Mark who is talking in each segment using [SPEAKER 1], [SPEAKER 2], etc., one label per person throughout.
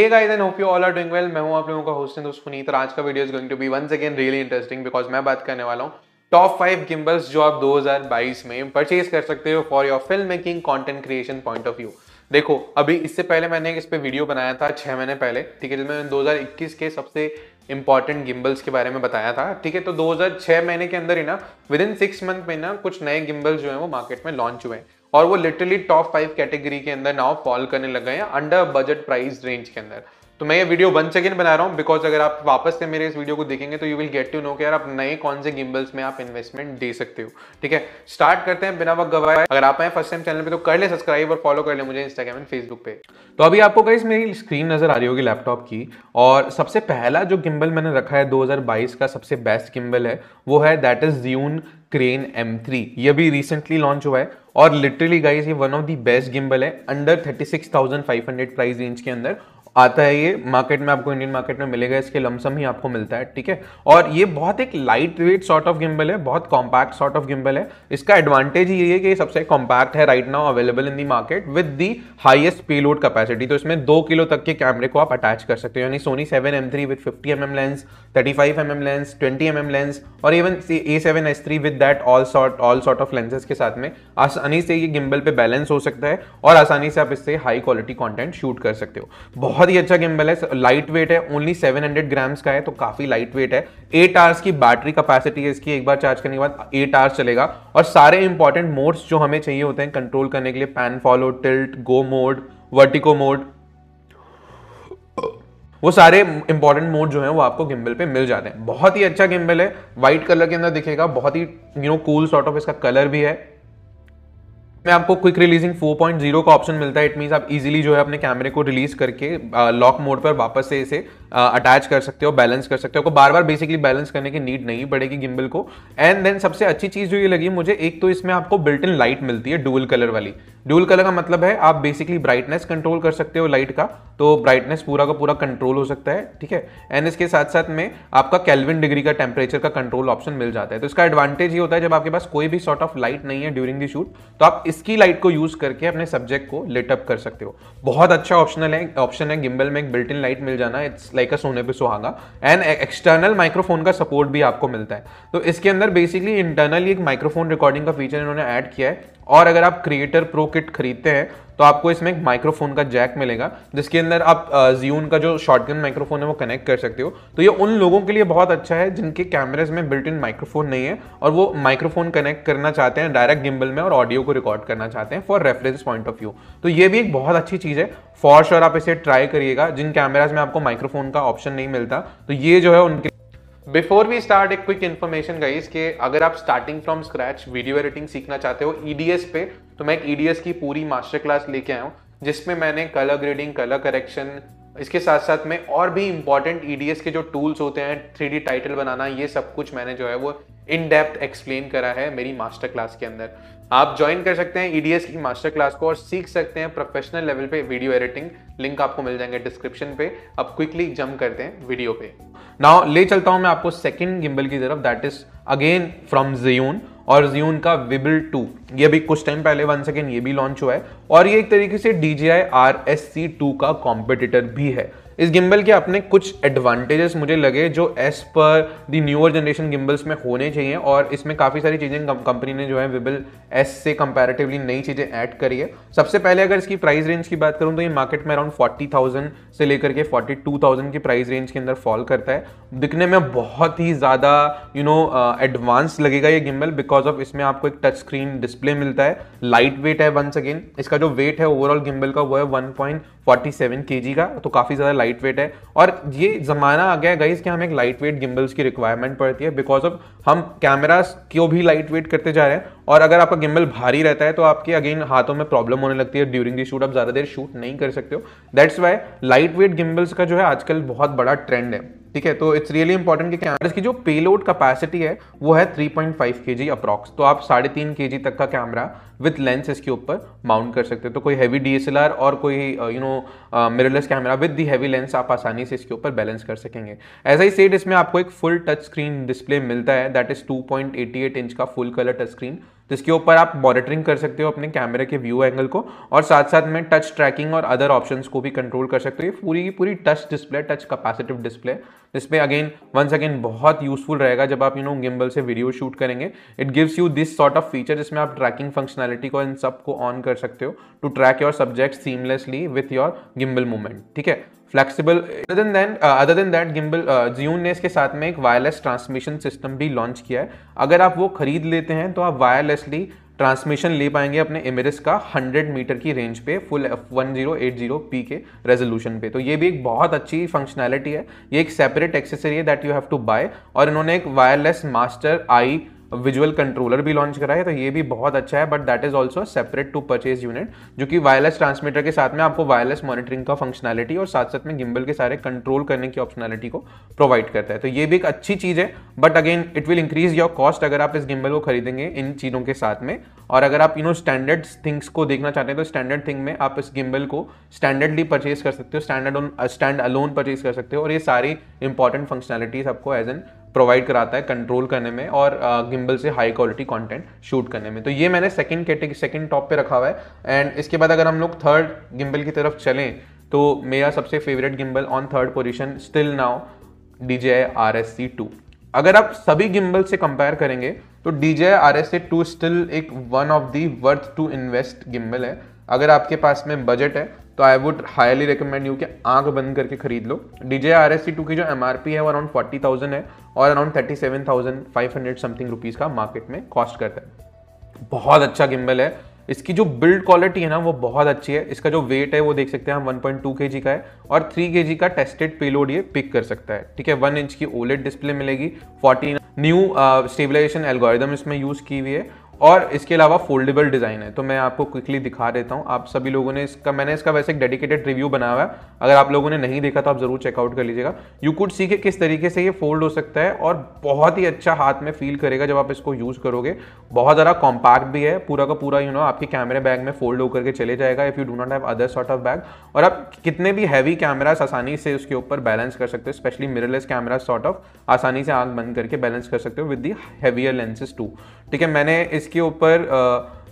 [SPEAKER 1] Hey guys, I hope you all are doing well. मैं हूं आप लोगों का होस्ट एंड दोस्त पुनीत और आज का video is going to be once again really interesting because मैं बात करने वाला हूं टॉप फाइव गिम्बल्स जो आप 2022 में परचेज कर सकते हो for your film making content creation point of view देखो अभी इससे पहले मैंने इस पर वीडियो बनाया था छह महीने पहले ठीक है जिसमें मैंने 2021 के सबसे इंपॉर्टेंट गिम्बल्स के बारे में बताया था ठीक है तो 2006 महीने के अंदर ही ना विद इन सिक्स मंथ में ना कुछ नए गिम्बल्स जो है वो मार्केट में लॉन्च हुए हैं और वो लिटरली टॉप फाइव कैटेगरी के अंदर नाउ फॉल करने लग गए हैं अंडर बजट प्राइस रेंज के अंदर तो मैं ये वीडियो वन सेकेंड बना रहा हूँ बिकॉज अगर आप वापस से मेरे इस वीडियो को देखेंगे तो you will get to know कि यार आप नए कौन से गिम्बल्स में आप इन्वेस्टमेंट दे सकते हो ठीक है स्टार्ट करते हैं बिना वक्त गवाए अगर आप आए फर्स्ट टाइम चैनल पे तो कर ले सब्सक्राइब और फॉलो कर ले मुझे इंस्टाग्राम एंड फेसबुक पे तो अभी आपको कहीं मेरी स्क्रीन नजर आ रही होगी लैपटॉप की और सबसे पहला जो गिम्बल मैंने रखा है दो का सबसे बेस्ट गिम्बल है वो है that is June crane M3 ये भी रिसेंटली लॉन्च हुआ है और लिटरली गाइस ये one of the best gimbal है under thirty six thousand five hundred price range के अंदर आता है ये मार्केट में आपको इंडियन मार्केट में मिलेगा इसके लमसम ही आपको मिलता है ठीक है और ये बहुत एक light weight sort of gimbal है बहुत कॉम्पैक्ट सॉर्ट ऑफ गिम्बल है इसका एडवांटेज ये है कि सबसे कॉम्पैक्ट है right now available in the market with the highest payload capacity तो इसमें दो किलो तक के कैमरे को आप अटैच कर सकते हो यानी Sony seven M three with fifty M M lens thirty five M M lens twenty M M lens और even A seven S three with that all sort all sort of lenses के साथ में आसानी से ये gimbal पे balance हो सकता है और आसानी से आप इससे हाई क्वालिटी कॉन्टेंट शूट कर सकते हो बहुत बहुत ही अच्छा गिम्बल है लाइट वेट है ओनली 700 हंड्रेड ग्राम्स का है तो काफ़ी लाइट वेट है एट आवर्स की बैटरी कैपेसिटी है इसकी एक बार चार्ज करने के बाद एट आवर्स चलेगा और सारे इंपॉर्टेंट मोड्स जो हमें चाहिए होते हैं कंट्रोल करने के लिए pan follow tilt go mode vertical mode वो सारे इंपॉर्टेंट मोड जो है वो आपको गिम्बल पे मिल जाते हैं बहुत ही अच्छा गिम्बल है व्हाइट कलर के अंदर दिखेगा बहुत ही you know cool sort of इसका कलर भी है में आपको क्विक रिलीजिंग 4.0 का ऑप्शन मिलता है इट मीन्स आप इजीली जो है अपने कैमरे को रिलीज करके लॉक uh, मोड पर वापस से इसे अटैच कर सकते हो बैलेंस कर सकते हो आपको बार बार बेसिकली बैलेंस करने की नीड नहीं पड़ेगी गिम्बल को एंड देन सबसे अच्छी चीज़ जो ये लगी मुझे एक तो इसमें आपको बिल्ट इन लाइट मिलती है डुअल कलर वाली डुअल कलर का मतलब है आप बेसिकली ब्राइटनेस कंट्रोल कर सकते हो लाइट का तो ब्राइटनेस पूरा का पूरा कंट्रोल हो सकता है ठीक है एंड इसके साथ साथ में आपका कैलविन डिग्री का टेम्परेचर का कंट्रोल ऑप्शन मिल जाता है तो इसका एडवांटेज ये होता है जब आपके पास कोई भी सॉर्ट ऑफ लाइट नहीं है ड्यूरिंग दी शूट तो आप इसकी लाइट को यूज करके अपने सब्जेक्ट को लेटअप कर सकते हो बहुत अच्छा ऑप्शनल है ऑप्शन है गिम्बल में एक बिल्ट इन लाइट मिल जाना इट्स लाइक अ सोने पे सुहागा एंड एक्सटर्नल माइक्रोफोन का सपोर्ट भी आपको मिलता है तो इसके अंदर बेसिकली इंटरनली एक माइक्रोफोन रिकॉर्डिंग का फीचर इन्होंने ऐड किया है और अगर आप क्रिएटर प्रो किट खरीदते हैं तो आपको इसमें एक माइक्रोफोन का जैक मिलेगा जिसके अंदर आप जियून का जो शॉर्टगन माइक्रोफोन है वो कनेक्ट कर सकते हो तो ये उन लोगों के लिए बहुत अच्छा है जिनके कैमरेज में बिल्ट इन माइक्रोफोन नहीं है और वो माइक्रोफोन कनेक्ट करना चाहते हैं डायरेक्ट गिम्बल में और ऑडियो को रिकॉर्ड करना चाहते हैं for reference point of view तो ये भी एक बहुत अच्छी चीज़ है फॉर श्योर आप इसे ट्राई करिएगा जिन कैमराज में आपको माइक्रोफोन का ऑप्शन नहीं मिलता तो ये जो है उनके बिफोर वी स्टार्ट एक क्विक इन्फॉर्मेशन गाइज कि अगर आप starting from scratch video editing सीखना चाहते हो ईडीएस e पे तो मैं एक ईडीएस e की पूरी मास्टर क्लास लेके आया हूँ जिसमें मैंने कलर ग्रेडिंग कलर करेक्शन इसके साथ साथ में और भी इंपॉर्टेंट ईडीएस e के जो टूल्स होते हैं थ्री टाइटल बनाना ये सब कुछ मैंने जो है वो इन डेप्थ एक्सप्लेन करा है मेरी मास्टर क्लास के अंदर आप ज्वाइन कर सकते हैं ईडीएस e की मास्टर क्लास को और सीख सकते हैं प्रोफेशनल लेवल पे वीडियो एडिटिंग लिंक आपको मिल जाएंगे डिस्क्रिप्शन पे अब क्विकली जम करते हैं वीडियो पे नाउ ले चलता हूं मैं आपको सेकंड गिम्बल की तरफ that is again from Zhiyun और जियोन का विबल टू ये अभी कुछ टाइम पहले वन सेकेंड ये भी लॉन्च हुआ है और ये एक तरीके से D J I R S C two का कॉम्पिटिटर भी है इस गिम्बल के अपने कुछ एडवांटेजेस मुझे लगे जो एस पर दी न्यूअर जनरेशन गिम्बल्स में होने चाहिए और इसमें काफ़ी सारी चीज़ें कंपनी ने जो है विबल एस से कंपैरेटिवली नई चीज़ें ऐड करी है सबसे पहले अगर इसकी प्राइस रेंज की बात करूँ तो ये मार्केट में अराउंड फोर्टी थाउजेंड से लेकर के फोर्टी टू थाउजेंड की प्राइस रेंज के अंदर फॉल करता है दिखने में बहुत ही ज़्यादा यू नो एडवांस लगेगा ये गिम्बल बिकॉज ऑफ इसमें आपको एक टच स्क्रीन डिस्प्ले मिलता है लाइट वेट है वंस अगेन इसका जो वेट है ओवरऑल गिम्बल का वो है वन पॉइंट फोर्टी के जी का तो काफ़ी ज़्यादा लाइट वेट है और ये ज़माना आ गया गाइज कि हमें एक लाइट वेट गिम्बल्स की रिक्वायरमेंट पड़ती है बिकॉज ऑफ हम कैमरास क्यों भी लाइट वेट करते जा रहे हैं और अगर आपका गिम्बल भारी रहता है तो आपके अगेन हाथों में प्रॉब्लम होने लगती है ड्यूरिंग दी शूट आप ज़्यादा देर शूट नहीं कर सकते हो that's why light weight gimbals का जो है आजकल बहुत बड़ा ट्रेंड है ठीक है तो इट्स रियली इंपॉर्टेंट कि इसकी जो पेलोड कैपेसिटी है वो है 3.5 पॉइंट जी अप्रॉक्स तो आप साढ़े तीन के तक का कैमरा विथ लेंस इसके ऊपर माउंट कर सकते हो तो कोई हैवी डीएसएलआर और कोई you know mirrorless camera with the heavy lens आप आसानी से इसके ऊपर बैलेंस कर सकेंगे एज आई सेड इसमें आपको एक फुल टच स्क्रीन डिस्प्ले मिलता है दैट इज 2.88 इंच का फुल कलर टच स्क्रीन तो इसके ऊपर आप मॉनिटरिंग कर सकते हो अपने कैमरे के व्यू एंगल को और साथ साथ में टच ट्रैकिंग और अदर ऑप्शंस को भी कंट्रोल कर सकते हो ये पूरी की पूरी touch display touch capacitive display जिसमें अगेन वंस अगेन बहुत यूजफुल रहेगा जब आप यू नो गिम्बल से वीडियो शूट करेंगे it gives you this sort of feature जिसमें आप ट्रैकिंग फंक्शनैलिटी को इन सब को ऑन कर सकते हो to track your subject seamlessly with your gimbal movement ठीक है flexible then then other than that gimbal Zhiyun ने इसके साथ में एक वायरलेस ट्रांसमिशन सिस्टम भी लॉन्च किया है अगर आप वो खरीद लेते हैं तो आप वायरलेसली ट्रांसमिशन ले पाएंगे अपने इमेरिस का 100 मीटर की रेंज पे फुल 1080p के रेजोल्यूशन पे तो ये भी एक बहुत अच्छी फंक्शनैलिटी है ये एक सेपरेट एक्सेसरी है that you have to buy और इन्होंने एक wireless master eye visual controller भी लॉन्च करा है तो ये भी बहुत अच्छा है but that is also separate to purchase unit जो कि वायरलेस ट्रांसमीटर के साथ में आपको वायरलेस मॉनिटरिंग का फंक्शनैलिटी और साथ साथ में गिम्बल के सारे कंट्रोल करने की ऑप्शनैलिटी को प्रोवाइड करता है तो ये भी एक अच्छी चीज़ है but again it will increase your cost अगर आप इस गिम्बल को खरीदेंगे इन चीज़ों के साथ में और अगर आप यू नो स्टैंडर्ड थिंग्स को देखना चाहते हैं तो स्टैंडर्ड थिंग में आप इस गिम्बल को स्टैंडर्डली परचेज कर सकते हो standard on stand alone purchase कर सकते हो और ये सारी इंपॉर्टेंट फंक्शनैलिटीज आपको एज एन प्रोवाइड कराता है कंट्रोल करने में और गिम्बल uh, से हाई क्वालिटी कंटेंट शूट करने में तो ये मैंने सेकंड कैटेगरी सेकंड टॉप पे रखा हुआ है एंड इसके बाद अगर हम लोग थर्ड गिम्बल की तरफ चलें तो मेरा सबसे favourite gimbal on third position still now D J R S C two अगर आप सभी गिम्बल से कंपेयर करेंगे तो D J R S C two still एक one of the worth to invest gimbal है अगर आपके पास में बजट है तो I would highly recommend you कि आंख बंद करके खरीद लो D J R S C two की जो एम आर पी है वो अराउंड फोर्टी थाउजेंड है और around thirty seven thousand five hundred something rupees का मार्केट में कॉस्ट करता है बहुत अच्छा गिम्बल है इसकी जो बिल्ड क्वालिटी है ना वो बहुत अच्छी है इसका जो वेट है वो देख सकते हैं हम 1.2 जी का है और 3 जी का टेस्टेड पेलोड ये पिक कर सकता है ठीक है वन इंच की ओलेट डिस्प्ले मिलेगी 14 न्यू स्टेबलाइजेशन एल्गोरिदम इसमें यूज़ की हुई है और इसके अलावा फोल्डेबल डिज़ाइन है तो मैं आपको क्विकली दिखा देता हूँ आप सभी लोगों ने इसका मैंने इसका वैसे एक डेडिकेटेड रिव्यू बनाया हुआ है अगर आप लोगों ने नहीं देखा तो आप ज़रूर चेकआउट कर लीजिएगा यू कुड सी के किस तरीके से ये फोल्ड हो सकता है और बहुत ही अच्छा हाथ में फील करेगा जब आप इसको यूज़ करोगे बहुत ज़्यादा कॉम्पैक्ट भी है पूरा का पूरा यू नो आपके कैमरे बैग में फोल्ड होकर के चले जाएगा if you do not have other sort of bag और आप कितने भी हैवी कैमराज आसानी से उसके ऊपर बैलेंस कर सकते हो specially mirrorless camera sort of आसानी से आँख बंद करके बैलेंस कर सकते हो with the heavier lenses too ठीक है मैंने इसके ऊपर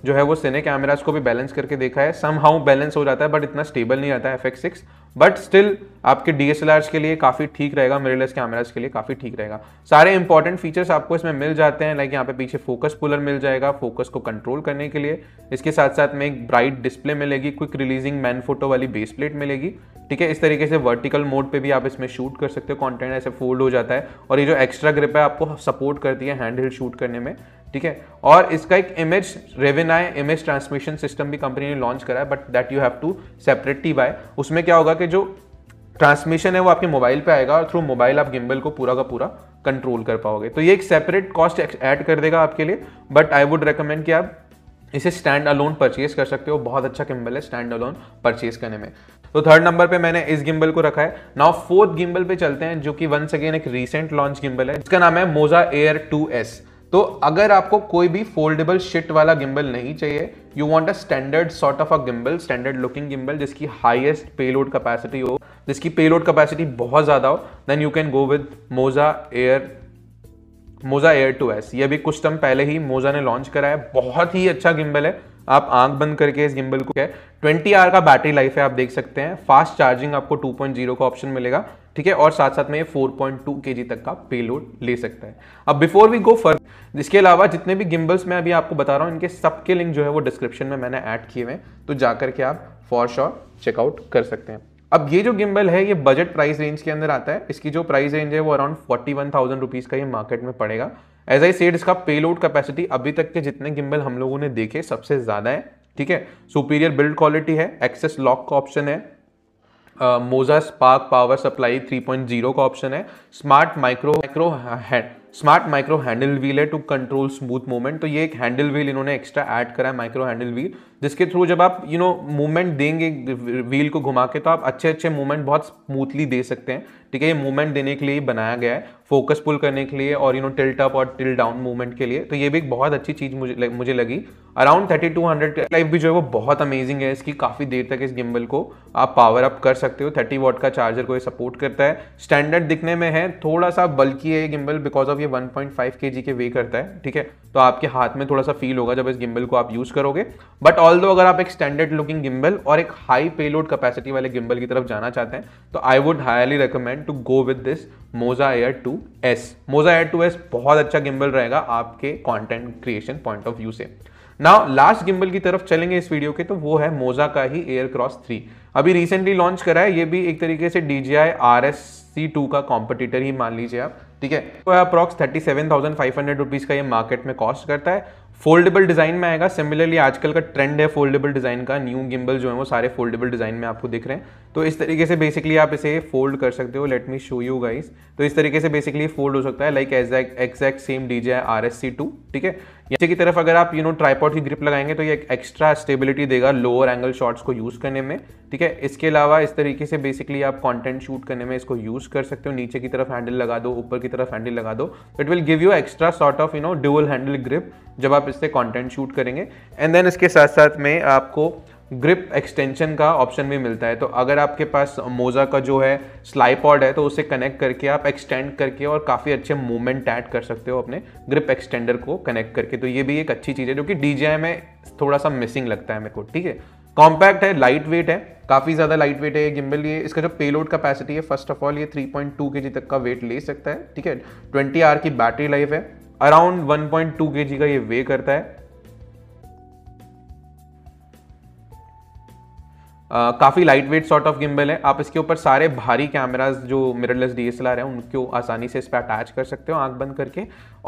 [SPEAKER 1] जो है वो सिने कैमराज को भी बैलेंस करके देखा है सम हाउ बैलेंस हो जाता है बट इतना स्टेबल नहीं रहता है F X six but still आपके डी एस एल आर के लिए काफ़ी ठीक रहेगा मिररलेस कैमराज के लिए काफ़ी ठीक रहेगा सारे इंपॉर्टेंट फीचर्स आपको इसमें मिल जाते हैं लाइक यहाँ पे पीछे फोकस पुलर मिल जाएगा फोकस को कंट्रोल करने के लिए इसके साथ साथ में एक ब्राइट डिस्प्ले मिलेगी क्विक रिलीजिंग मैन फोटो वाली बेस प्लेट मिलेगी ठीक है इस तरीके से वर्टिकल मोड पे भी आप इसमें शूट कर सकते हो कंटेंट ऐसे फोल्ड हो जाता है और ये जो एक्स्ट्रा ग्रिप है आपको सपोर्ट करती है हैंड हिल शूट करने में ठीक है और इसका एक इमेज आए इमेज ट्रांसमिशन सिस्टम भी कंपनी ने लॉन्च करा है but that you have to separately buy उसमें क्या होगा कि जो ट्रांसमिशन है वो आपके मोबाइल पे आएगा और थ्रू मोबाइल आप गिम्बल को पूरा का पूरा कंट्रोल कर पाओगे तो ये एक सेपरेट कॉस्ट ऐड कर देगा आपके लिए बट आई वुड रिकमेंड कि आप इसे स्टैंड अलोन परचेज कर सकते हो बहुत अच्छा गिम्बल है स्टैंड अलोन परचेज करने में तो थर्ड नंबर पे मैंने इस गिम्बल को रखा है नाउ फोर्थ गिम्बल पे चलते हैं जो कि वंस अगेन एक रीसेंट लॉन्च गिम्बल है जिसका नाम है मोजा एयर टू एस तो अगर आपको कोई भी फोल्डेबल शिट वाला गिम्बल नहीं चाहिए you want a standard sort of a gimbal standard looking gimbal जिसकी हाईएस्ट पेलोड कैपेसिटी हो जिसकी पेलोड कैपेसिटी बहुत ज़्यादा हो then you can go with Moza air Moza air two S ये भी कुछ टाइम पहले ही मोजा ने लॉन्च करा है बहुत ही अच्छा गिम्बल है आप आंख बंद करके इस गिम्बल को क्या है ट्वेंटी आर का बैटरी लाइफ है आप देख सकते हैं फास्ट चार्जिंग आपको टू पॉइंट जीरो का ऑप्शन मिलेगा ठीक है और साथ साथ में ये 4.2 पॉइंट तक का पेलोड ले सकता है अब बिफोर वी गो फर इसके अलावा जितने भी गिम्बल्स मैं अभी आपको बता रहा हूँ इनके सबके लिंक जो है वो डिस्क्रिप्शन में मैंने ऐड किए हुए हैं तो जाकर के आप फॉर श्योर चेकआउट कर सकते हैं अब ये जो गिम्बल है ये बजट प्राइस रेंज के अंदर आता है इसकी जो प्राइस रेंज है वो around forty one thousand rupees का ये मार्केट में पड़ेगा एज आई सेड इसका पेलोड कैपेसिटी अभी तक के जितने गिम्बल हम लोगों ने देखे सबसे ज़्यादा है ठीक है सुपीरियर बिल्ड क्वालिटी है एक्सेस लॉक का ऑप्शन है मोजा स्पार्क पावर सप्लाई 3.0 का ऑप्शन है smart micro micro hand smart micro handle wheel है टू कंट्रोल स्मूथ मूवमेंट तो ये एक हैंडल व्हील इन्होंने एक्स्ट्रा ऐड करा है माइक्रो हैंडल व्हील जिसके थ्रू जब आप यू नो मूवमेंट देंगे व्हील को घुमा के तो आप अच्छे अच्छे मूवमेंट बहुत स्मूथली दे सकते हैं ठीक है ये मूवमेंट देने के लिए बनाया गया है फोकस पुल करने के लिए और यू नो टिल्ट अप और टिल डाउन मूवमेंट के लिए तो ये भी एक बहुत अच्छी चीज़ मुझे मुझे लगी around thirty two hundred life भी जो है वो बहुत अमेजिंग है इसकी काफ़ी देर तक इस गिम्बल को आप पावर अप कर सकते हो थर्टी वॉट का चार्जर को ये सपोर्ट करता है स्टैंडर्ड दिखने में है थोड़ा सा बल्कि है गिम्बल बिकॉज ऑफ ये one point five K G के वे करता है ठीक है तो आपके हाथ में थोड़ा सा फील होगा जब इस गिम्बल को आप यूज़ करोगे बट ऑल अगर आप एक स्टैंडर्ड लुकिंग गिम्बल और एक हाई पेलोड कैपेसिटी वाले गिम्बल की तरफ जाना चाहते हैं तो I would highly recommend decide to go with this Moza air two S Moza air two S बहुत अच्छा गिम्बल रहेगा आपके content creation point of view से नाउ लास्ट गिम्बल की तरफ चलेंगे इस वीडियो के तो वो है मोजा का ही एयर क्रॉस थ्री अभी रिसेंटली लॉन्च करा है ये भी एक तरीके से D J I R S C two का कॉम्पिटिटर ही मान लीजिए आप ठीक है तो approx thirty seven thousand five hundred rupees का ये मार्केट में कॉस्ट करता है फोल्डेबल डिज़ाइन में आएगा सिमिलरली आजकल का ट्रेंड है फोल्डेबल डिज़ाइन का न्यू गिम्बल जो है वो सारे फोल्डेबल डिज़ाइन में आपको दिख रहे हैं तो इस तरीके से बेसिकली आप इसे फोल्ड कर सकते हो let me show you guys तो इस तरीके से बेसिकली फोल्ड हो सकता है like as exact same D J R S C two ठीक है नीचे की तरफ अगर आप यू नो ट्राईपॉड की ग्रिप लगाएंगे तो ये एक एक्स्ट्रा स्टेबिलिटी देगा लोअर एंगल शॉट्स को यूज़ करने में ठीक है इसके अलावा इस तरीके से बेसिकली आप कॉन्टेंट शूट करने में इसको यूज़ कर सकते हो नीचे की तरफ हैंडल लगा दो ऊपर की तरफ हैंडल लगा दो it will give you extra sort of you know dual handle grip जब आप इससे कंटेंट शूट करेंगे एंड देन इसके साथ साथ में आपको ग्रिप एक्सटेंशन का ऑप्शन भी मिलता है तो अगर आपके पास मोज़ा का जो है स्लाईपॉड है तो उसे कनेक्ट करके आप एक्सटेंड करके और काफ़ी अच्छे मूवमेंट ऐड कर सकते हो अपने ग्रिप एक्सटेंडर को कनेक्ट करके तो ये भी एक अच्छी चीज़ है जो कि डी में थोड़ा सा मिसिंग लगता है मेरे को ठीक है कॉम्पैक्ट है लाइट वेट है काफ़ी ज़्यादा लाइट वेट है ये गिम्बल ये इसका जो पेलोड कैपेसिटी है फर्स्ट ऑफ ऑल ये 3.2 पॉइंट तक का वेट ले सकता है ठीक है 20 आर की बैटरी लाइफ है अराउंड 1.2 जी का ये वे करता है Uh, काफ़ी light weight sort of gimbal है आप इसके ऊपर सारे भारी कैमराज जो मिररलेस डीएसएलआर है उनको आसानी से इस पर अटैच कर सकते हो आंख बंद करके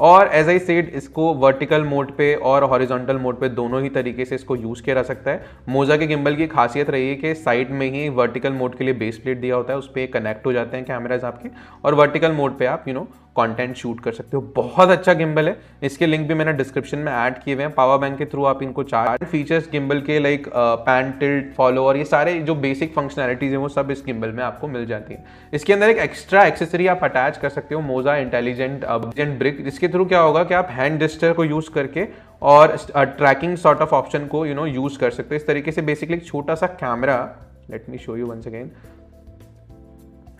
[SPEAKER 1] और एज आई सेड इसको वर्टिकल मोड पे और हॉरिजॉन्टल मोड पे दोनों ही तरीके से इसको यूज़ किया जा सकता है मोजा के गिम्बल की खासियत रही है कि साइड में ही वर्टिकल मोड के लिए बेस प्लेट दिया होता है उस पर कनेक्ट हो जाते हैं कैमराज आपके और वर्टिकल मोड पे आप यू नो कंटेंट शूट कर सकते हो बहुत अच्छा गिम्बल है इसके लिंक भी मैंने डिस्क्रिप्शन में ऐड किए हुए हैं पावर बैंक के थ्रू आप इनको चार फीचर्स गिम्बल के लाइक पैन टिल्ट फॉलो और ये सारे जो बेसिक फंक्शनैलिटीज़ हैं वो सब इस गिम्बल में आपको मिल जाती है इसके अंदर एक एक्स्ट्रा एक्सेसरी आप अटैच कर सकते हो मोजा इंटेलिजेंट ब्रिक इसके थ्रू क्या होगा कि आप हैंड डिस्टर को यूज़ करके और ट्रैकिंग सॉर्ट ऑफ ऑप्शन को यू नो यूज़ कर सकते हो इस तरीके से बेसिकली छोटा सा camera let me show you once again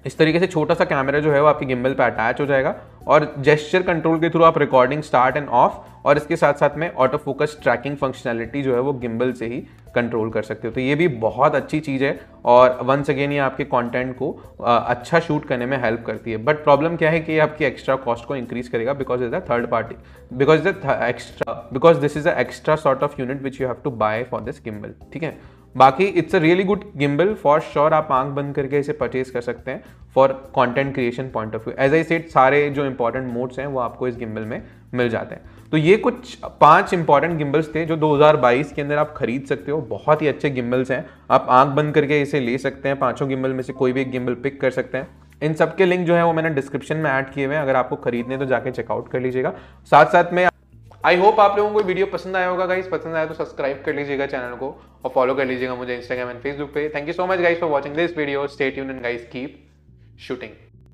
[SPEAKER 1] इस तरीके से छोटा सा कैमरा जो है वो आपकी गिम्बल पे अटैच हो जाएगा और जेस्चर कंट्रोल के थ्रू आप रिकॉर्डिंग स्टार्ट एंड ऑफ और इसके साथ साथ में ऑटो फोकस ट्रैकिंग फंक्शनैलिटी जो है वो गिम्बल से ही कंट्रोल कर सकते हो तो ये भी बहुत अच्छी चीज़ है और वंस अगेन ये आपके कंटेंट को अच्छा शूट करने में हेल्प करती है बट प्रॉब्लम क्या है कि ये आपकी एक्स्ट्रा कॉस्ट को इंक्रीज करेगा because is a third party because is a extra because this is a extra sort of unit which you have to buy for this gimbal ठीक है बाकी it's a really good gimbal for sure आप आंख बंद करके इसे purchase कर सकते हैं for content creation point of view as I said सारे जो इंपॉर्टेंट मोड्स हैं वो आपको इस गिम्बल में मिल जाते हैं तो ये कुछ पांच इंपॉर्टेंट गिम्बल्स थे जो 2022 के अंदर आप खरीद सकते हो बहुत ही अच्छे गिम्बल्स हैं आप आंख बंद करके इसे ले सकते हैं पांचों गिम्बल में से कोई भी एक गिम्बल पिक कर सकते हैं इन सबके लिंक जो है वो मैंने डिस्क्रिप्शन में ऐड किए हुए हैं अगर आपको खरीदने तो जाके चेकआउट कर लीजिएगा साथ साथ में आई होप आप लोगों को वीडियो पसंद आया होगा गाइस पसंद आया तो सब्सक्राइब कर लीजिएगा चैनल को और फॉलो कर लीजिएगा मुझे इंस्टाग्राम एंड फेसबुक पे thank you so much guys for watching this video stay यून एंड गाइस कीप शूटिंग